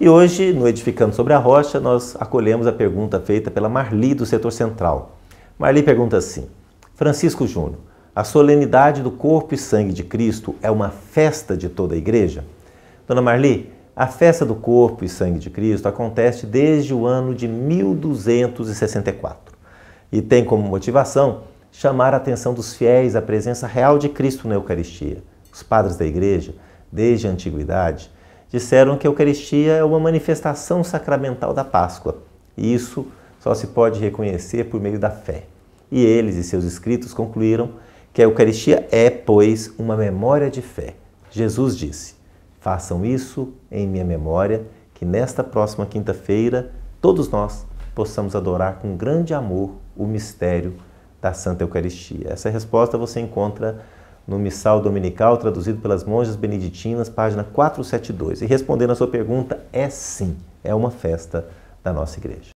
E hoje, no Edificando sobre a Rocha, nós acolhemos a pergunta feita pela Marli do setor central. Marli pergunta assim: Francisco Júnior, a solenidade do corpo e sangue de Cristo é uma festa de toda a igreja? Dona Marli, a festa do corpo e sangue de Cristo acontece desde o ano de 1264 e tem como motivação chamar a atenção dos fiéis à presença real de Cristo na Eucaristia. Os padres da igreja, desde a antiguidade, disseram que a Eucaristia é uma manifestação sacramental da Páscoa. E isso só se pode reconhecer por meio da fé. E eles e seus escritos concluíram que a Eucaristia é, pois, uma memória de fé. Jesus disse: Façam isso em minha memória, que nesta próxima quinta-feira todos nós possamos adorar com grande amor o mistério da Santa Eucaristia. Essa resposta você encontra no Missal Dominical, traduzido pelas monjas beneditinas, página 472. E respondendo à sua pergunta, é sim, é uma festa da nossa igreja.